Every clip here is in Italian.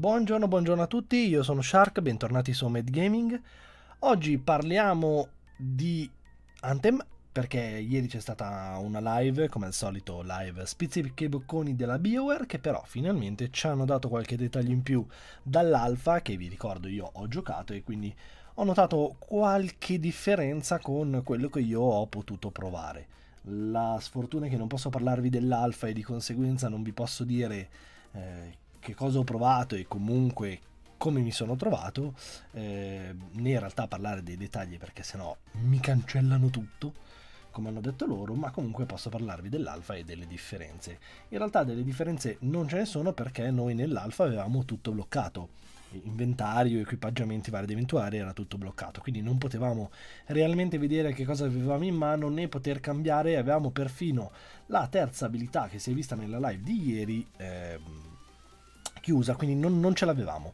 Buongiorno, buongiorno a tutti, io sono Shark, bentornati su Med Gaming. Oggi parliamo di Anthem perché ieri c'è stata una live, come al solito live spizzichi bocconi della BioWare che però finalmente ci hanno dato qualche dettaglio in più dall'alfa che vi ricordo io ho giocato e quindi ho notato qualche differenza con quello che io ho potuto provare. La sfortuna è che non posso parlarvi dell'alfa e di conseguenza non vi posso dire eh, che cosa ho provato e comunque come mi sono trovato, eh, né in realtà parlare dei dettagli perché sennò mi cancellano tutto, come hanno detto loro, ma comunque posso parlarvi dell'alfa e delle differenze. In realtà delle differenze non ce ne sono perché noi nell'alfa avevamo tutto bloccato. Inventario, equipaggiamenti vari ed eventuali era tutto bloccato, quindi non potevamo realmente vedere che cosa avevamo in mano né poter cambiare. Avevamo perfino la terza abilità che si è vista nella live di ieri. Ehm, chiusa, quindi non, non ce l'avevamo.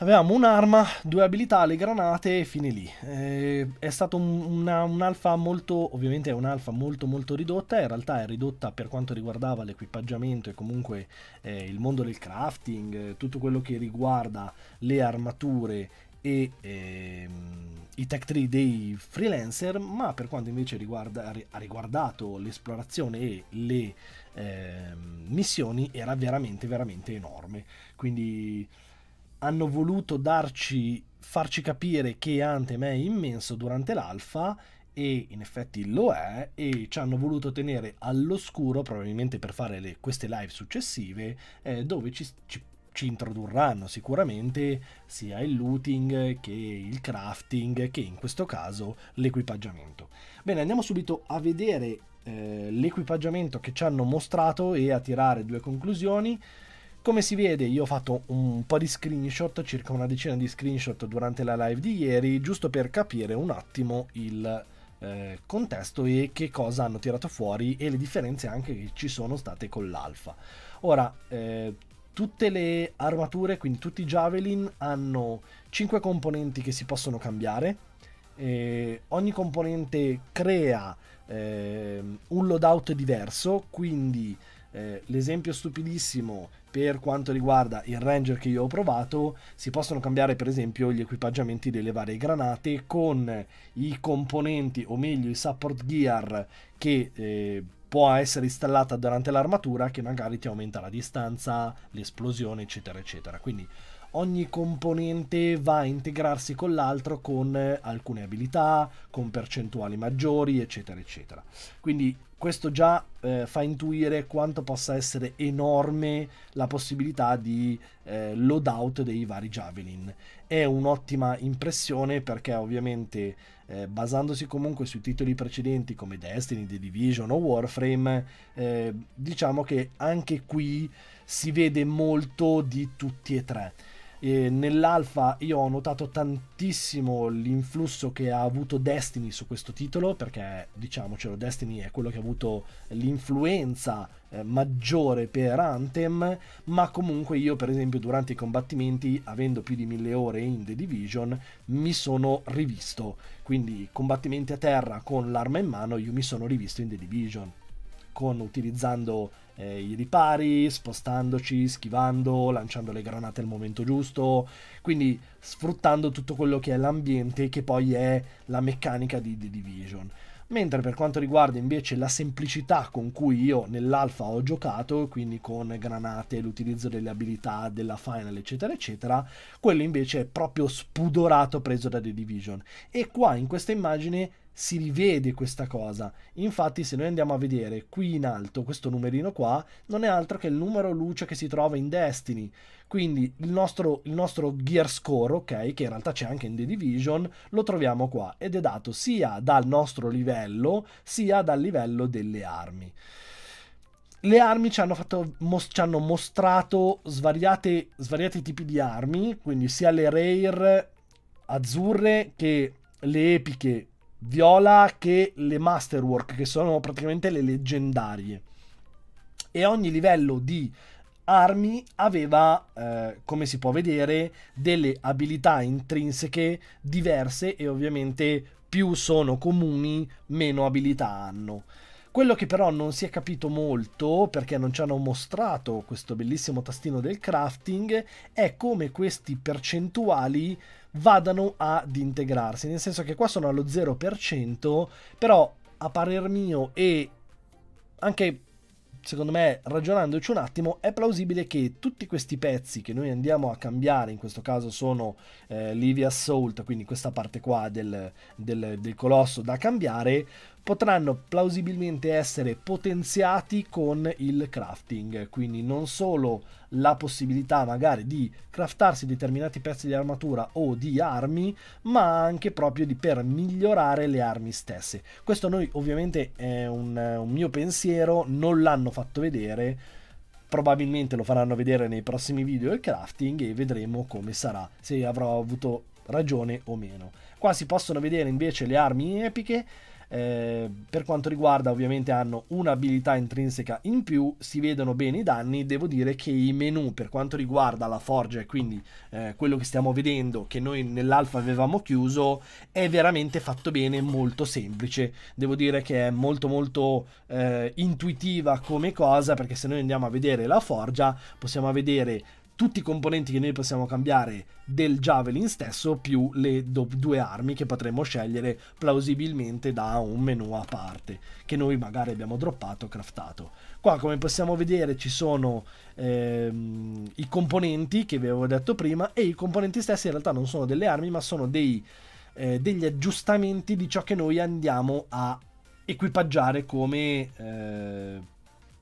Avevamo un'arma, due abilità, le granate e fine lì. Eh, è stato un'alfa un molto, ovviamente è un'alfa molto molto ridotta, in realtà è ridotta per quanto riguardava l'equipaggiamento e comunque eh, il mondo del crafting, eh, tutto quello che riguarda le armature e ehm, i tech tree dei freelancer, ma per quanto invece riguarda, ha riguardato l'esplorazione e le eh, missioni era veramente, veramente enorme. Quindi hanno voluto darci, farci capire che Anthem è immenso durante l'alfa e in effetti lo è e ci hanno voluto tenere all'oscuro probabilmente per fare le, queste live successive eh, dove ci, ci ci introdurranno sicuramente sia il looting che il crafting che in questo caso l'equipaggiamento. Bene, andiamo subito a vedere eh, l'equipaggiamento che ci hanno mostrato e a tirare due conclusioni. Come si vede io ho fatto un po' di screenshot, circa una decina di screenshot durante la live di ieri, giusto per capire un attimo il eh, contesto e che cosa hanno tirato fuori e le differenze anche che ci sono state con l'alfa. Ora, eh, tutte le armature, quindi tutti i javelin, hanno 5 componenti che si possono cambiare. ogni componente crea eh, un loadout diverso, quindi eh, l'esempio stupidissimo per quanto riguarda il ranger che io ho provato, si possono cambiare per esempio gli equipaggiamenti delle varie granate con i componenti, o meglio i support gear che... Eh, può essere installata durante l'armatura che magari ti aumenta la distanza, l'esplosione, eccetera, eccetera. Quindi ogni componente va a integrarsi con l'altro con alcune abilità, con percentuali maggiori, eccetera, eccetera. Quindi questo già eh, fa intuire quanto possa essere enorme la possibilità di eh, loadout dei vari javelin. È un'ottima impressione perché ovviamente eh, basandosi comunque sui titoli precedenti come Destiny, The Division o Warframe, eh, diciamo che anche qui si vede molto di tutti e tre. E nell'alfa io ho notato tantissimo l'influsso che ha avuto Destiny su questo titolo, perché diciamocelo, Destiny è quello che ha avuto l'influenza eh, maggiore per Anthem, ma comunque io per esempio durante i combattimenti, avendo più di mille ore in The Division, mi sono rivisto. Quindi combattimenti a terra con l'arma in mano, io mi sono rivisto in The Division, con, utilizzando eh, i ripari, spostandoci, schivando, lanciando le granate al momento giusto, quindi sfruttando tutto quello che è l'ambiente che poi è la meccanica di The Division. Mentre per quanto riguarda invece la semplicità con cui io nell'alfa ho giocato, quindi con granate, l'utilizzo delle abilità, della final, eccetera, eccetera, quello invece è proprio spudorato preso da The Division. E qua in questa immagine si rivede questa cosa. Infatti, se noi andiamo a vedere qui in alto questo numerino qua, non è altro che il numero luce che si trova in Destiny. Quindi il nostro, il nostro gear score, ok, che in realtà c'è anche in The Division, lo troviamo qua ed è dato sia dal nostro livello sia dal livello delle armi. Le armi ci hanno, fatto, mos, ci hanno mostrato svariate, svariati tipi di armi, quindi sia le rare azzurre che le epiche viola che le masterwork, che sono praticamente le leggendarie. E ogni livello di armi aveva, eh, come si può vedere, delle abilità intrinseche diverse e ovviamente più sono comuni, meno abilità hanno. Quello che però non si è capito molto, perché non ci hanno mostrato questo bellissimo tastino del crafting, è come questi percentuali vadano ad integrarsi, nel senso che qua sono allo 0%, però a parer mio e anche secondo me ragionandoci un attimo è plausibile che tutti questi pezzi che noi andiamo a cambiare in questo caso sono eh, Livia Assault quindi questa parte qua del, del, del colosso da cambiare potranno plausibilmente essere potenziati con il crafting, quindi non solo la possibilità magari di craftarsi determinati pezzi di armatura o di armi, ma anche proprio di per migliorare le armi stesse. Questo noi ovviamente è un, un mio pensiero, non l'hanno fatto vedere, probabilmente lo faranno vedere nei prossimi video il crafting e vedremo come sarà, se avrò avuto ragione o meno. Qua si possono vedere invece le armi epiche, eh, per quanto riguarda ovviamente hanno un'abilità intrinseca in più, si vedono bene i danni, devo dire che i menu per quanto riguarda la forgia e quindi eh, quello che stiamo vedendo che noi nell'alfa avevamo chiuso è veramente fatto bene, molto semplice, devo dire che è molto molto eh, intuitiva come cosa perché se noi andiamo a vedere la forgia possiamo vedere tutti i componenti che noi possiamo cambiare del Javelin stesso più le due armi che potremmo scegliere plausibilmente da un menu a parte che noi magari abbiamo droppato craftato. Qua come possiamo vedere ci sono ehm, i componenti che vi avevo detto prima e i componenti stessi in realtà non sono delle armi ma sono dei, eh, degli aggiustamenti di ciò che noi andiamo a equipaggiare come... Eh,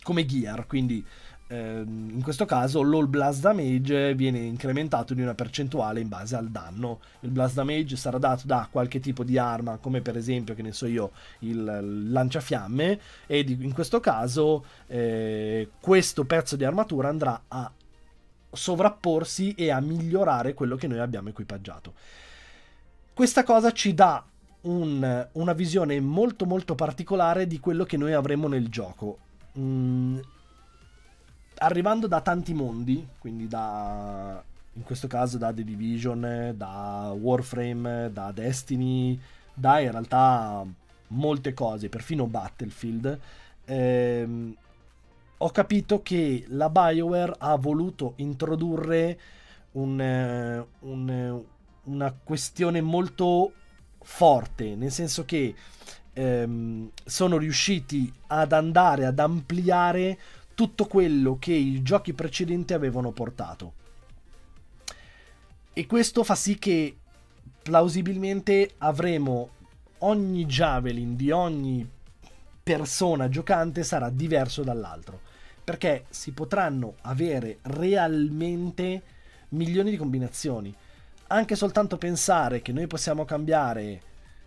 come gear, quindi Ehm, in questo caso l'All Blast Damage viene incrementato di una percentuale in base al danno. Il Blast Damage sarà dato da qualche tipo di arma, come per esempio, che ne so io, il lanciafiamme, e in questo caso eh, questo pezzo di armatura andrà a sovrapporsi e a migliorare quello che noi abbiamo equipaggiato. Questa cosa ci dà un, una visione molto molto particolare di quello che noi avremo nel gioco. Mm, arrivando da tanti mondi, quindi da in questo caso da The Division, da Warframe, da Destiny, da in realtà molte cose, perfino Battlefield, ehm, ho capito che la BioWare ha voluto introdurre un, eh, un, eh, una questione molto forte, nel senso che ehm, sono riusciti ad andare ad ampliare tutto quello che i giochi precedenti avevano portato. E questo fa sì che plausibilmente avremo ogni javelin di ogni persona giocante sarà diverso dall'altro, perché si potranno avere realmente milioni di combinazioni. Anche soltanto pensare che noi possiamo cambiare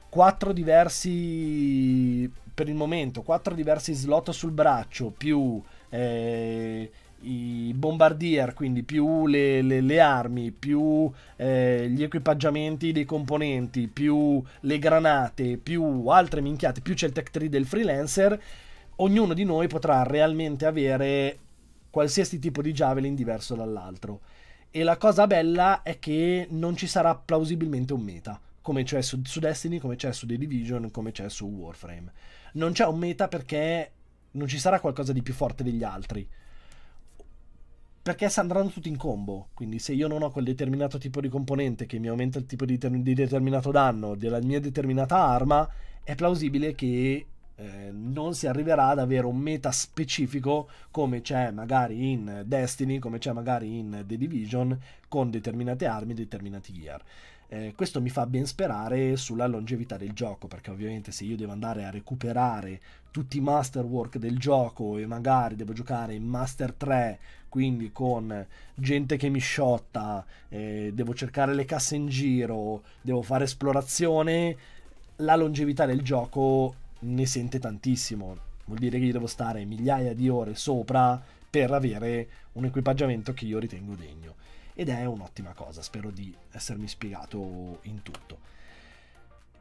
quattro diversi per il momento, quattro diversi slot sul braccio più eh, i bombardier, quindi più le, le, le armi, più eh, gli equipaggiamenti dei componenti, più le granate, più altre minchiate, più c'è il tech tree del freelancer, ognuno di noi potrà realmente avere qualsiasi tipo di javelin diverso dall'altro. E la cosa bella è che non ci sarà plausibilmente un meta, come c'è su, su Destiny, come c'è su The Division, come c'è su Warframe. Non c'è un meta perché non ci sarà qualcosa di più forte degli altri. Perché andranno tutti in combo, quindi se io non ho quel determinato tipo di componente che mi aumenta il tipo di, di determinato danno della mia determinata arma, è plausibile che eh, non si arriverà ad avere un meta specifico come c'è magari in Destiny, come c'è magari in The Division, con determinate armi e determinati gear. Eh, questo mi fa ben sperare sulla longevità del gioco, perché ovviamente se io devo andare a recuperare tutti i masterwork del gioco e magari devo giocare in Master 3, quindi con gente che mi sciotta, eh, devo cercare le casse in giro, devo fare esplorazione, la longevità del gioco ne sente tantissimo. Vuol dire che io devo stare migliaia di ore sopra per avere un equipaggiamento che io ritengo degno ed è un'ottima cosa, spero di essermi spiegato in tutto.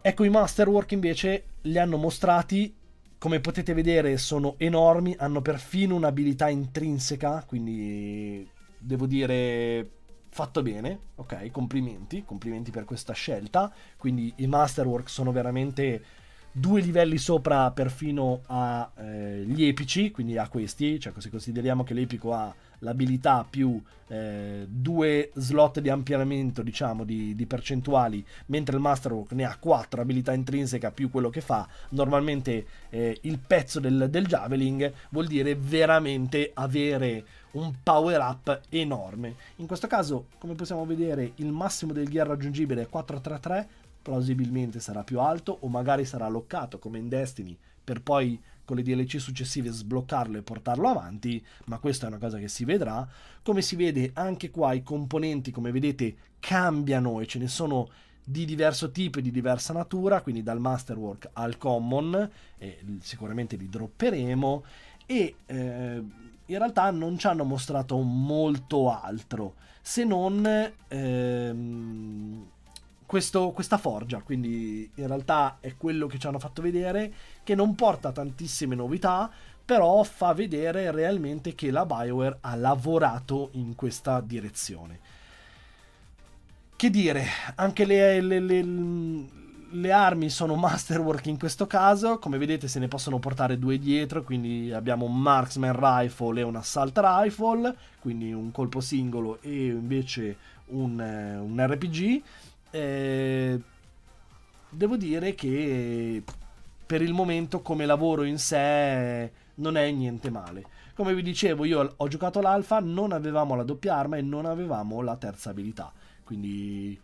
Ecco i Masterwork invece li hanno mostrati, come potete vedere sono enormi, hanno perfino un'abilità intrinseca, quindi devo dire fatto bene, ok, complimenti, complimenti per questa scelta, quindi i Masterwork sono veramente due livelli sopra perfino agli eh, epici, quindi a questi, cioè se consideriamo che l'epico ha l'abilità più eh, due slot di ampliamento, diciamo, di, di, percentuali, mentre il Masterwork ne ha quattro abilità intrinseca più quello che fa, normalmente eh, il pezzo del, del Javeling vuol dire veramente avere un power up enorme. In questo caso, come possiamo vedere, il massimo del gear raggiungibile è 4-3-3, plausibilmente sarà più alto o magari sarà loccato come in Destiny per poi con le DLC successive sbloccarlo e portarlo avanti, ma questa è una cosa che si vedrà. Come si vede anche qua i componenti, come vedete, cambiano e ce ne sono di diverso tipo e di diversa natura, quindi dal Masterwork al Common, e sicuramente li dropperemo, e eh, in realtà non ci hanno mostrato molto altro, se non... Ehm, questo, questa forgia, quindi in realtà è quello che ci hanno fatto vedere, che non porta tantissime novità, però fa vedere realmente che la Bioware ha lavorato in questa direzione. Che dire, anche le, le, le, le armi sono masterwork in questo caso, come vedete se ne possono portare due dietro, quindi abbiamo un marksman rifle e un assault rifle, quindi un colpo singolo e invece un, eh, un RPG eh, devo dire che per il momento come lavoro in sé non è niente male. Come vi dicevo, io ho giocato l'alfa, non avevamo la doppia arma e non avevamo la terza abilità. Quindi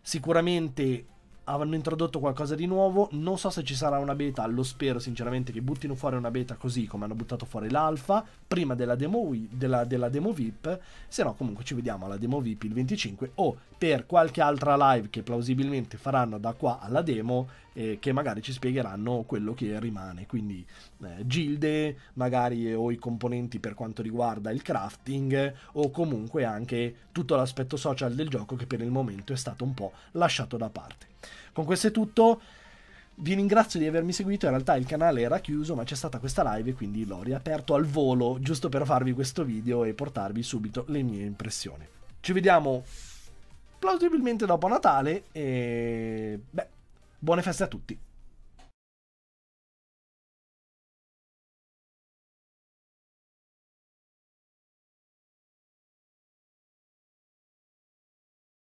sicuramente avranno introdotto qualcosa di nuovo, non so se ci sarà una beta, lo spero sinceramente che buttino fuori una beta così come hanno buttato fuori l'alfa, prima della demo, della, della demo VIP, se no comunque ci vediamo alla demo VIP il 25 o per qualche altra live che plausibilmente faranno da qua alla demo eh, che magari ci spiegheranno quello che rimane, quindi eh, gilde magari eh, o i componenti per quanto riguarda il crafting o comunque anche tutto l'aspetto social del gioco che per il momento è stato un po' lasciato da parte. Con questo è tutto. Vi ringrazio di avermi seguito, in realtà il canale era chiuso ma c'è stata questa live quindi l'ho riaperto al volo giusto per farvi questo video e portarvi subito le mie impressioni. Ci vediamo plausibilmente dopo Natale e beh, buone feste a tutti.